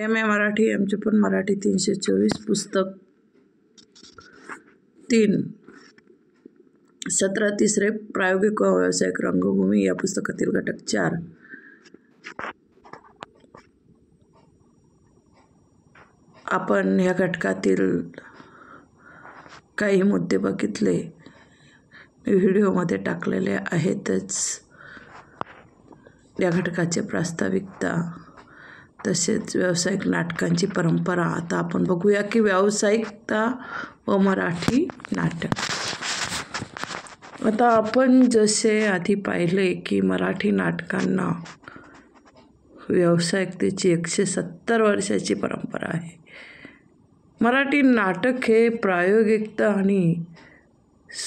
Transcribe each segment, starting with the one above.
M A Marathi एमचे पण मराठी तीनशे चोवीस पुस्तक तीन सतरा तिसरे प्रायोगिक व व्यावसायिक रंगभूमी या पुस्तकातील घटक चार आपण या घटकातील काही मुद्दे बघितले व्हिडिओमध्ये टाकलेले आहेतच या घटकाचे प्रास्ताविकता तसेच व्यावसायिक नाटकांची परंपरा आता आपण बघूया की व्यावसायिकता व मराठी नाटक आता आपण जसे आधी पाहिले की मराठी नाटकांना व्यावसायिकतेची एकशे सत्तर वर्षाची परंपरा आहे मराठी नाटक हे प्रायोगिकता आणि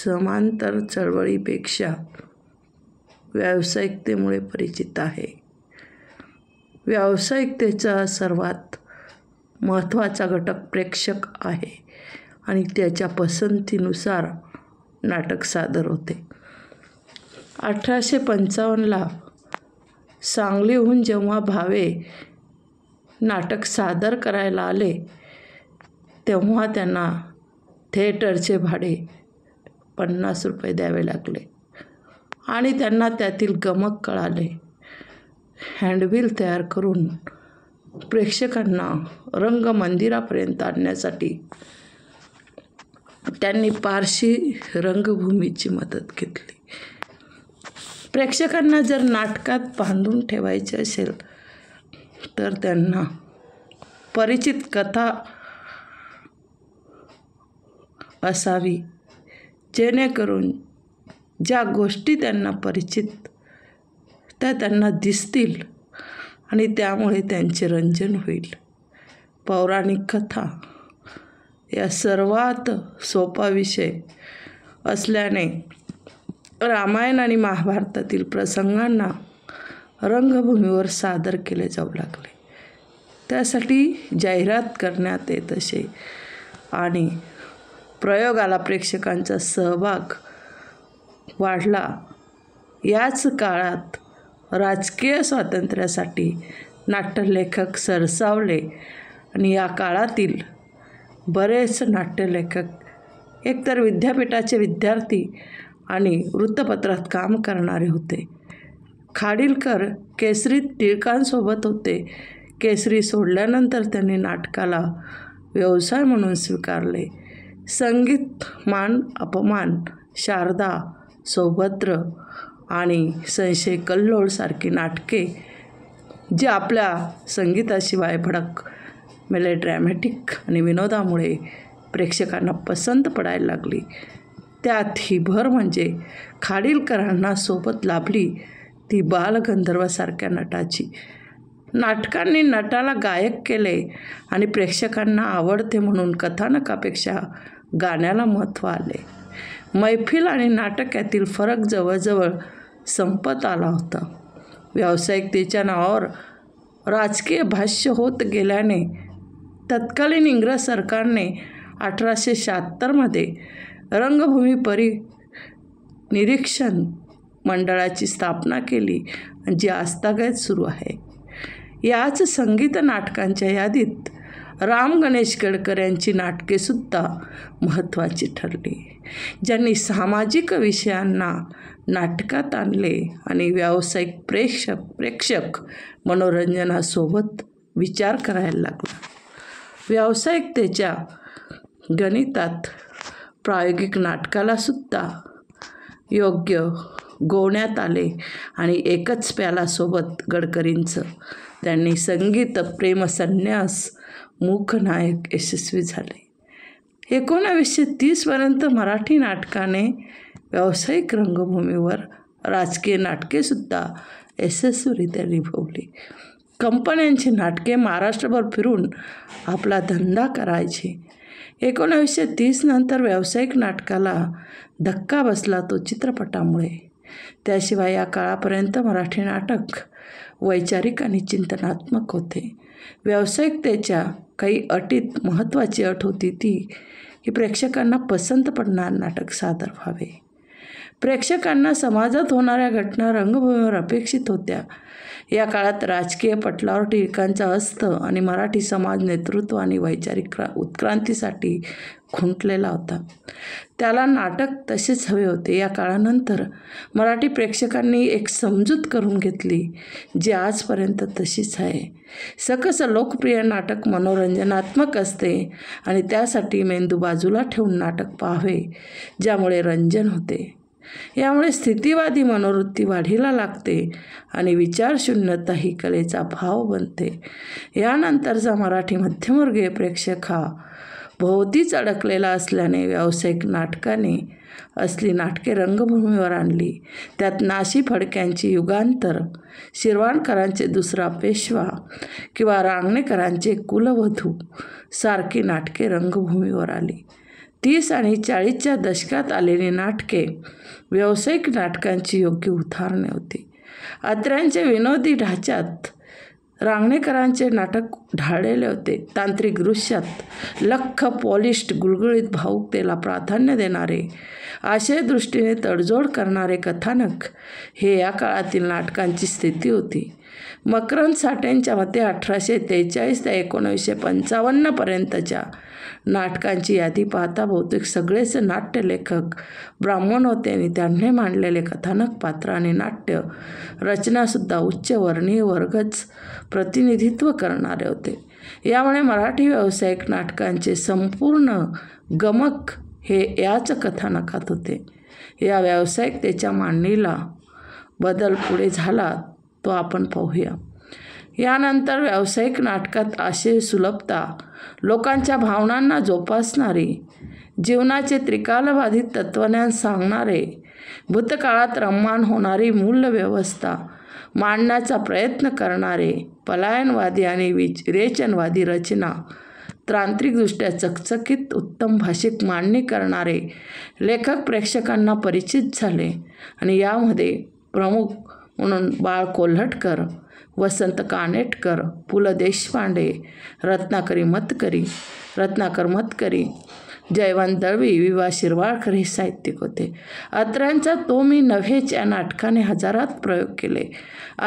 समांतर चळवळीपेक्षा व्यावसायिकतेमुळे परिचित आहे व्यावसायिकतेचा सर्वात महत्त्वाचा घटक प्रेक्षक आहे आणि त्याच्या पसंतीनुसार नाटक सादर होते अठराशे पंचावन्नला सांगलीहून जेव्हा भावे नाटक सादर करायला आले तेव्हा त्यांना थिएटरचे भाडे पन्नास रुपये द्यावे लागले आणि त्यांना त्यातील गमक कळाले हँडबिल तयार करून प्रेक्षकांना रंगमंदिरापर्यंत आणण्यासाठी त्यांनी पारशी रंगभूमीची मदत घेतली प्रेक्षकांना जर नाटकात बांधून ठेवायचे असेल तर त्यांना परिचित कथा असावी जेणेकरून ज्या गोष्टी त्यांना परिचित त्या त्यांना दिसतील आणि त्यामुळे त्यांचे रंजन होईल पौराणिक कथा या सर्वात सोपा विषय असल्याने रामायण आणि महाभारतातील प्रसंगांना रंगभूमीवर सादर केले जाऊ लागले त्यासाठी जाहिरात करण्यात येत असे आणि प्रयोगाला प्रेक्षकांचा सहभाग वाढला याच काळात राजकीय स्वातंत्र्यासाठी नाट्यलेखक सरसावले आणि या काळातील बरेच नाट्यलेखक एकतर विद्यापीठाचे विद्यार्थी आणि वृत्तपत्रात काम करणारे होते खाडीलकर केसरी टिळकांसोबत होते केसरी सोडल्यानंतर त्यांनी नाटकाला व्यवसाय म्हणून स्वीकारले संगीत मान अपमान शारदा सौभद्र आणि संशय कल्लोळसारखी नाटके जी आपल्या संगीताशिवाय भडक ड्रॅमॅटिक आणि विनोदामुळे प्रेक्षकांना पसंत पडायला लागली त्यात ही भर म्हणजे खाडीलकरांना सोबत लाभली ती बालगंधर्वासारख्या नटाची नाटकांनी नटाला गायक केले आणि प्रेक्षकांना आवडते म्हणून कथानकापेक्षा गाण्याला महत्त्व आले मैफिल आणि नाटक यातील फरक जवळजवळ संपत आला होता व्यावसायिकतेच्या नावावर राजकीय भाष्य होत गेल्याने तत्कालीन इंग्रज सरकारने अठराशे शहात्तरमध्ये रंगभूमी परी निरीक्षण मंडळाची स्थापना केली जी आस्थागत सुरू आहे याच संगीत नाटकांच्या यादीत राम गणेश गडकर यांची नाटकेसुद्धा महत्त्वाची ठरली ज्यांनी सामाजिक विषयांना नाटकात आणले आणि व्यावसायिक प्रेक्षक प्रेक्षक मनोरंजनासोबत विचार करायला लागला व्यावसायिकतेच्या गणितात प्रायोगिक नाटकालासुद्धा योग्य गोवण्यात आले आणि एकच प्यालासोबत गडकरींचं त्यांनी संगीत प्रेम संन्यास मूक नायक यशस्वी झाले एकोणावीसशे तीसपर्यंत मराठी नाटकाने व्यावसायिक रंगभूमीवर राजकीय नाटकेसुद्धा यशस्वीरित्या निभवली कंपन्यांची नाटके महाराष्ट्रभर फिरून आपला धंदा करायची एकोणावीसशे तीसनंतर व्यावसायिक नाटकाला धक्का बसला तो चित्रपटामुळे त्याशिवाय या काळापर्यंत मराठी नाटक वैचारिक आणि चिंतनात्मक होते व्यावसायिकतेच्या काही अटीत महत्त्वाची अट होती ती की प्रेक्षकांना पसंत पडणार नाटक सादर व्हावे प्रेक्षकांना समाजात होणाऱ्या घटना रंगभूमीवर अपेक्षित होत्या या काळात राजकीय पटलावर टिळकांचा अस्त आणि मराठी समाज नेतृत्व आणि वैचारिक उत्क्रांतीसाठी खुंटलेला होता त्याला नाटक तसेच हवे होते या काळानंतर मराठी प्रेक्षकांनी एक समजूत करून घेतली जी आजपर्यंत तशीच आहे सकस लोकप्रिय नाटक मनोरंजनात्मक असते आणि त्यासाठी मेंदू बाजूला ठेवून नाटक पाहावे ज्यामुळे रंजन होते यामुळे स्थितीवादी मनोवृत्ती वाढीला लागते आणि विचारशून्यता ही कलेचा भाव बनते यानंतरचा मराठी मध्यमवर्गीय प्रेक्षक हा भोवतीच अडकलेला असल्याने व्यावसायिक नाटकाने असली नाटके रंगभूमीवर आणली त्यात नाशी फडक्यांची युगांतर शिरवाणकरांचे दुसरा पेशवा किंवा रांगणेकरांचे कुलवधू सारखी नाटके रंगभूमीवर आली तीस आणि चाळीसच्या दशकात आलेली नाटके व्यावसायिक नाटकांची योग्य उदाहरणे होती अत्र्यांच्या विनोदी ढाच्यात रांगणेकरांचे नाटक ढाळलेले होते तांत्रिक दृश्यात लख पॉलिश्ड गुळगुळीत भावुकतेला प्राधान्य देणारे आशयदृष्टीने तडजोड करणारे कथानक हे या काळातील नाटकांची स्थिती होती मकरंद साठेंच्या मते अठराशे त्रेचाळीस ते एकोणीसशे पंचावन्नपर्यंतच्या नाटकांची यादी पाहता बहुतेक सगळेच नाट्यलेखक ब्राह्मण होते आणि त्यांनी मांडलेले कथानक पात्र आणि नाट्य रचनासुद्धा उच्च वर्णीय वर्गच प्रतिनिधित्व करणारे होते यामुळे मराठी व्यावसायिक नाटकांचे संपूर्ण गमक हे याच कथानकात होते या व्यावसायिकतेच्या मांडणीला बदल पुढे झाला तो आपण पाहूया यानंतर व्यावसायिक नाटकात अशी सुलभता लोकांच्या भावनांना जोपासणारी जीवनाचे त्रिकालबाधित तत्वज्ञान सांगणारे भूतकाळात रममान होणारी मूल्यव्यवस्था मांडण्याचा प्रयत्न करणारे पलायनवादी आणि विच रेचनवादी रचना तांत्रिकदृष्ट्या चकचकीत उत्तम भाषिक मांडणी करणारे लेखक प्रेक्षकांना परिचित झाले आणि यामध्ये प्रमुख म्हणून बाळ कोल्हटकर वसंत कानेटकर पु ल देशपांडे रत्नाकरी मतकरी रत्नाकर मतकरी जयवंत दळवी विवा शिरवाळकर हे साहित्यिक होते अत्र्यांचा तो मी नव्हेच या नाटकाने हजारात प्रयोग केले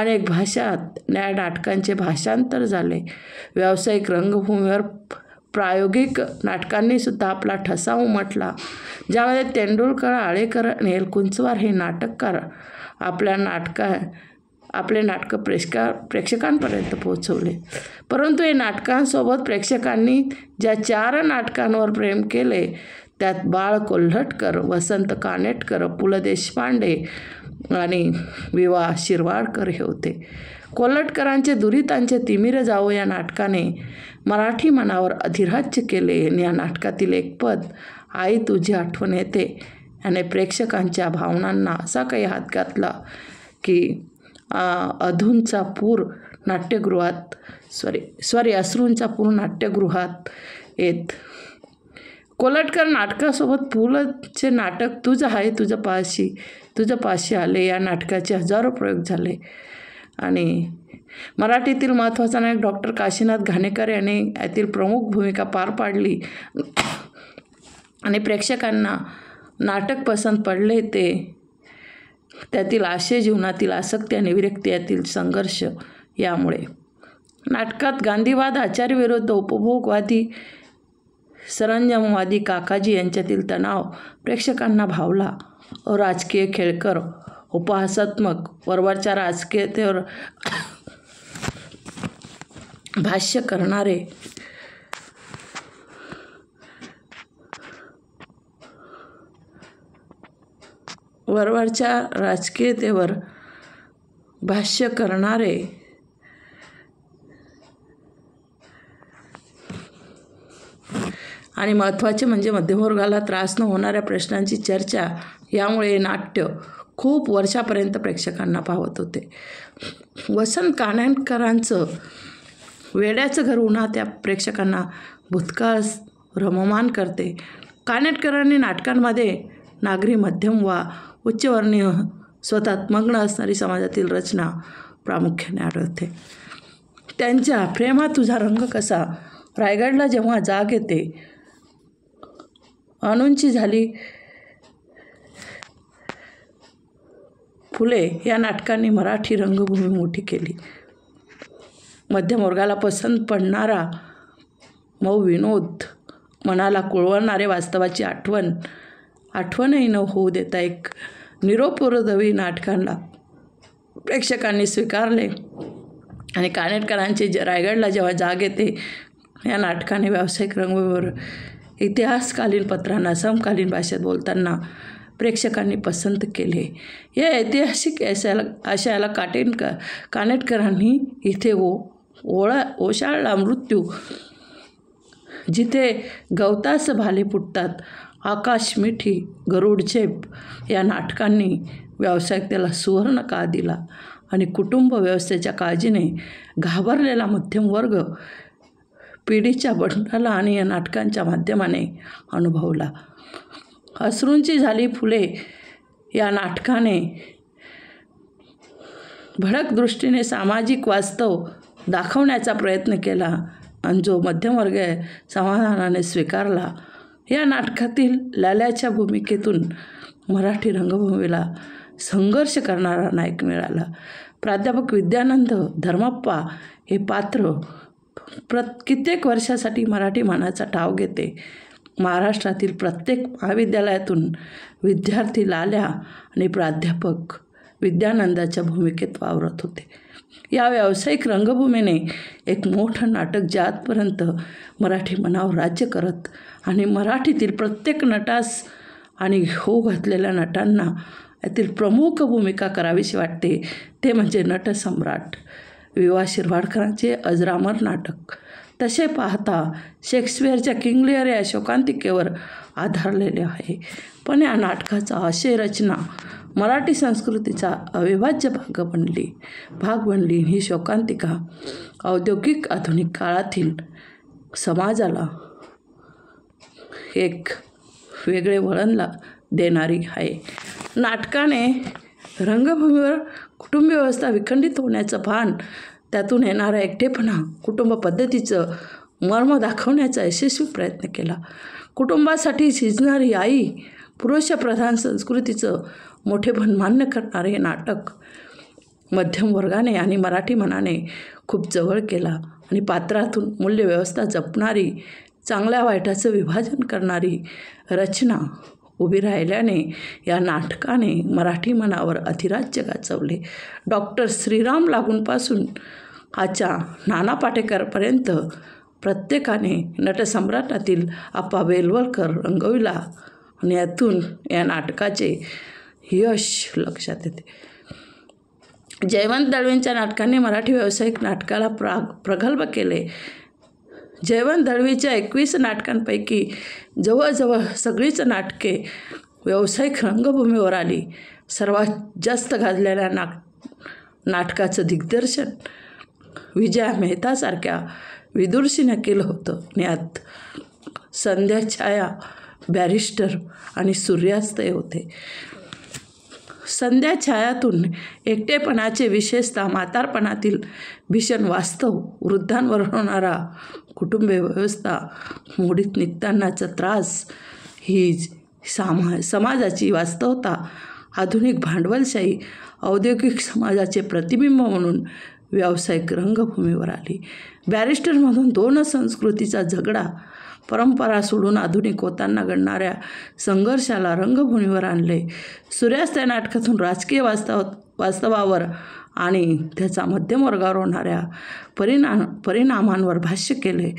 अनेक भाषात या नाटकांचे भाषांतर झाले व्यावसायिक रंगभूमीवर प्रायोगिक नाटकांनीसुद्धा आपला ठसा उमटला ज्यामध्ये तेंडुलकर आळेकर आणि कुंचवार हे नाटककार आपल्या नाटका आपले नाटकं प्रेक्षका प्रेक्षकांपर्यंत पोहोचवले परंतु हे नाटकांसोबत प्रेक्षकांनी ज्या चार नाटकांवर प्रेम केले त्यात बाळ कोल्हटकर वसंत कानेटकर पु ल देशपांडे आणि विवा शिरवाडकर हे होते कोल्हटकरांचे दुरितांचे तिमिर जावो या नाटकाने मराठी मनावर अधिराज्य केले या नाटकातील एक पद आई तुझी आठवण येते याने प्रेक्षकांच्या भावनांना असा काही हात घातला की अधूंचा पूर नाट्यगृहात सॉरी सॉरी अश्रूंचा पूर नाट्यगृहात येत कोलटकर नाटकासोबत लचे नाटक तुझं आहे तुझं पाशी तुझं पाशी आले या नाटकाचे हजारो प्रयोग झाले आणि मराठीतील महत्त्वाचा नायक डॉक्टर काशीनाथ घाणेकर यांनी यातील प्रमुख भूमिका पार पाडली आणि प्रेक्षकांना नाटक पसंत पडले ते त्यातील आशय जीवनातील आसक्ती आणि विरक्ती यातील संघर्ष यामुळे नाटकात गांधीवाद आचार्यविरुद्ध उपभोगवादी सरंजामवादी काकाजी यांच्यातील तणाव प्रेक्षकांना भावला राजकीय खेळकर उपहासात्मक वरवरच्या राजकीयतेवर भाष्य करणारे वरवरच्या राजकीयतेवर भाष्य करणारे आणि महत्त्वाचे म्हणजे मध्यमवर्गाला त्रास न होणाऱ्या प्रश्नांची चर्चा यामुळे नाट्य खूप वर्षापर्यंत प्रेक्षकांना पाहत होते वसंत कानेटकरांचं वेड्याचं घर उन्हा त्या प्रेक्षकांना भूतकाळ रममान करते कानेटकरांनी नाटकांमध्ये नागरी मध्यम वा उच्चवर्णीय स्वतः मग्न असणारी समाजातील रचना प्रामुख्याने आढळते त्यांच्या प्रेमा तुझा रंग कसा रायगडला जेव्हा जाग येते अनुंची झाली फुले या नाटकांनी मराठी रंगभूमी मोठी केली मध्यमवर्गाला पसंत पडणारा मऊ विनोद मनाला कुळवणारे वास्तवाची आठवण आठवणही न होऊ देता एक निरोपूरदवी नाटकांना प्रेक्षकांनी स्वीकारले आणि कानेटकरांचे ज रायगडला जेव्हा जाग येते या नाटकाने व्यावसायिक रंगभूमीवर इतिहासकालीन पत्रांना समकालीन भाषेत बोलताना प्रेक्षकांनी पसंत केले या ऐतिहासिक ऐशाला आशयाला काटेन का कानेटकरांनी इथे ओ ओळा ओशाळला मृत्यू जिथे गवतास भाले फुटतात आकाश मिठी झेप या नाटकांनी त्याला सुवर्ण का दिला आणि कुटुंब व्यवस्थेच्या काळजीने घाबरलेला मध्यमवर्ग पिढीच्या बंडाला आणि या नाटकांच्या माध्यमाने अनुभवला अश्रूंची झाली फुले या नाटकाने भडक दृष्टीने सामाजिक वास्तव दाखवण्याचा प्रयत्न केला आणि जो मध्यमवर्गीय समाधानाने स्वीकारला या नाटकातील लाल्याच्या भूमिकेतून मराठी रंगभूमीला संघर्ष करणारा नायक मिळाला प्राध्यापक विद्यानंद धर्माप्पा हे पात्र प्रत कित्येक वर्षासाठी मराठी मानाचा ठाव घेते महाराष्ट्रातील प्रत्येक महाविद्यालयातून विद्यार्थी लाल्या आणि प्राध्यापक विद्यानंदाच्या भूमिकेत वावरत होते या व्यावसायिक रंगभूमीने एक मोठं नाटक ज्यातपर्यंत मराठी मनावर राज्य करत आणि मराठीतील प्रत्येक नटास आणि हो घातलेल्या नटांना यातील प्रमुख भूमिका करावीशी वाटते ते म्हणजे नटसम्राट वा शिरवाडकरांचे अजरामर नाटक तसे पाहता शेक्सपियरच्या किंगलेअर या शोकांतिकेवर आधारलेले आहे पण या नाटकाचा आशय रचना मराठी संस्कृतीचा अविभाज्य भाग बनली भाग बनली ही शोकांतिका औद्योगिक आधुनिक काळातील समाजाला एक वेगळे वळण देणारी आहे नाटकाने रंगभूमीवर कुटुंब व्यवस्था विखंडित होण्याचं भान त्यातून येणारा एकटेपणा कुटुंब पद्धतीचं मर्म दाखवण्याचा यशस्वी प्रयत्न केला कुटुंबासाठी झिजणारी आई पुरुषप्रधान संस्कृतीचं मोठेपण मान्य करणारे हे नाटक मध्यम वर्गाने आणि मराठी मनाने खूप जवळ केला आणि पात्रातून मूल्यव्यवस्था जपणारी चांगल्या वाईटाचं विभाजन करणारी रचना उभी राहिल्याने या नाटकाने मराठी मनावर अधिराज्य गाजवले डॉक्टर श्रीराम लागूनपासून आच्या नाना पाटेकरपर्यंत प्रत्येकाने नटसम्राटातील आप्पा बेलवलकर रंगविला आणि यातून या नाटकाचे यश लक्षात येते जयवंत दळवींच्या नाटकाने मराठी व्यावसायिक नाटकाला प्राग प्रगल्भ केले जयवंत दळवीच्या एकवीस नाटकांपैकी जवळजवळ सगळीच नाटके व्यावसायिक रंगभूमीवर आली सर्वात जास्त गाजलेल्या नाट नाटकाचं दिग्दर्शन विजया मेहतासारख्या विदुरशीनं केलं होतं आणि यात संध्या छाया बॅरिस्टर आणि सूर्यास्तय होते संध्या छायातून एकटेपणाचे विशेषतः म्हातारपणातील भीषण वास्तव वृद्धांवर होणारा कुटुंब व्यवस्था मोडीत निघतानाचा त्रास ही सामा समाजाची वास्तवता आधुनिक भांडवलशाही औद्योगिक समाजाचे प्रतिबिंब म्हणून व्यावसायिक रंगभूमीवर आली बॅरिस्टरमधून दोन संस्कृतीचा झगडा परंपरा सोडून आधुनिक होताना घडणाऱ्या संघर्षाला रंगभूमीवर आणले सूर्यास्त या नाटकातून राजकीय वास्तव वास्तवावर आणि त्याचा मध्यमवर्गावर होणाऱ्या परिणाम परिणामांवर भाष्य केले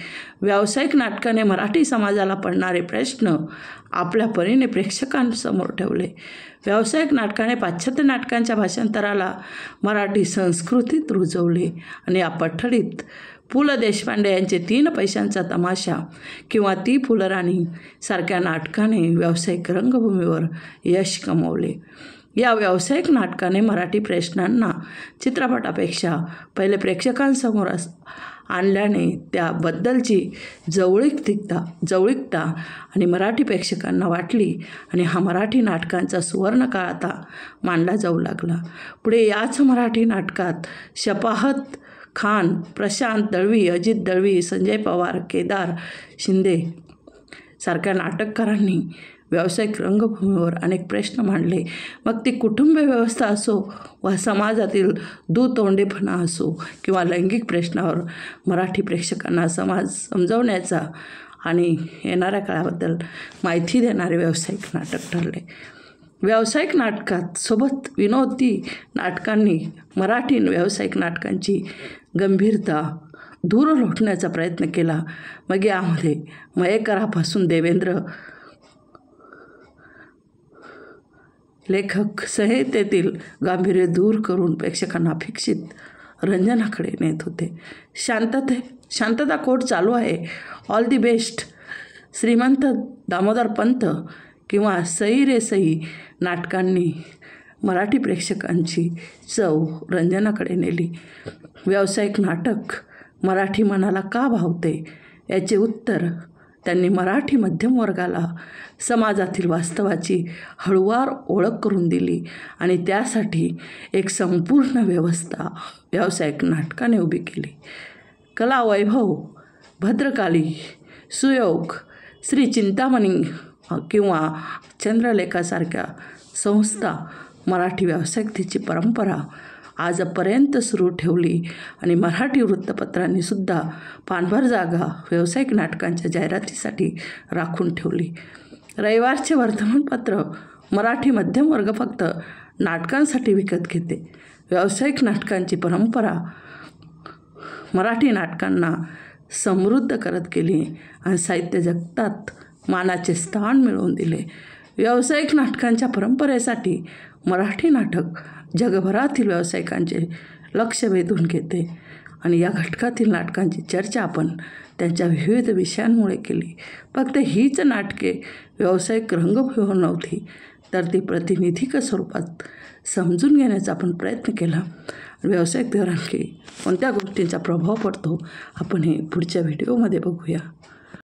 व्यावसायिक नाटकाने मराठी समाजाला पडणारे प्रश्न आपल्या परीने प्रेक्षकांसमोर ठेवले व्यावसायिक नाटकाने पाश्चात्य नाटकांच्या भाषांतराला मराठी संस्कृतीत रुजवले आणि या पठडीत पु ल देशपांडे यांचे तीन पैशांचा तमाशा किंवा ती फुलराणी सारख्या नाटकाने व्यावसायिक रंगभूमीवर यश कमवले या व्यावसायिक नाटकाने मराठी प्रश्नांना चित्रपटापेक्षा पहिले प्रेक्षकांसमोर अस आणल्याने त्याबद्दलची जवळीकता जवळिकता आणि मराठी प्रेक्षकांना वाटली आणि हा मराठी नाटकांचा सुवर्णकाळ आता मानला जाऊ लागला पुढे याच मराठी नाटकात शपाहत खान प्रशांत दळवी अजित दळवी संजय पवार केदार शिंदे सारख्या नाटककारांनी व्यावसायिक रंगभूमीवर अनेक प्रश्न मांडले मग ती कुटुंब व्यवस्था असो वा समाजातील दुतोंडेपणा असो किंवा लैंगिक प्रश्नावर मराठी प्रेक्षकांना समाज समजवण्याचा आणि येणाऱ्या काळाबद्दल माहिती देणारे व्यावसायिक नाटक ठरले व्यावसायिक नाटकात सोबत विनोदी नाटकांनी मराठीन व्यावसायिक नाटकांची गंभीरता दूर लोटण्याचा प्रयत्न केला मग यामध्ये मयेकरापासून देवेंद्र लेखक संहितेतील गांभीर्य दूर करून प्रेक्षकांना अपेक्षित रंजनाकडे नेत होते शांतते शांतता कोर्ट चालू आहे ऑल दी बेस्ट श्रीमंत दामोदर पंत किंवा सई रे सई नाटकांनी मराठी प्रेक्षकांची चव रंजनाकडे नेली व्यावसायिक नाटक मराठी मनाला का भावते याचे उत्तर त्यांनी मराठी मध्यमवर्गाला समाजातील वास्तवाची हळुवार ओळख करून दिली आणि त्यासाठी एक संपूर्ण व्यवस्था व्यावसायिक नाटकाने उभी केली कला वैभव भद्रकाली सुयोग श्री चिंतामणी किंवा चंद्रलेखासारख्या संस्था मराठी व्यावसायिकतेची परंपरा आजपर्यंत सुरू ठेवली आणि मराठी वृत्तपत्रांनी सुद्धा पानभर जागा व्यावसायिक नाटकांच्या जाहिरातीसाठी राखून ठेवली रविवारचे वर्तमानपत्र मराठी मध्यम वर्ग फक्त नाटकांसाठी विकत घेते व्यावसायिक नाटकांची परंपरा मराठी नाटकांना समृद्ध करत गेली आणि साहित्य जगतात मानाचे स्थान मिळवून दिले व्यावसायिक नाटकांच्या परंपरेसाठी मराठी नाटक जगभरातील व्यावसायिकांचे लक्ष वेधून घेते आणि या घटकातील नाटकांची चर्चा आपण त्यांच्या विविध विषयांमुळे केली फक्त हीच नाटके व्यावसायिक रंगभूमी नव्हती तर ती प्रतिनिधिक स्वरूपात समजून घेण्याचा आपण प्रयत्न केला व्यावसायिक धोरणांकी कोणत्या गोष्टींचा प्रभाव पडतो आपण हे पुढच्या व्हिडिओमध्ये बघूया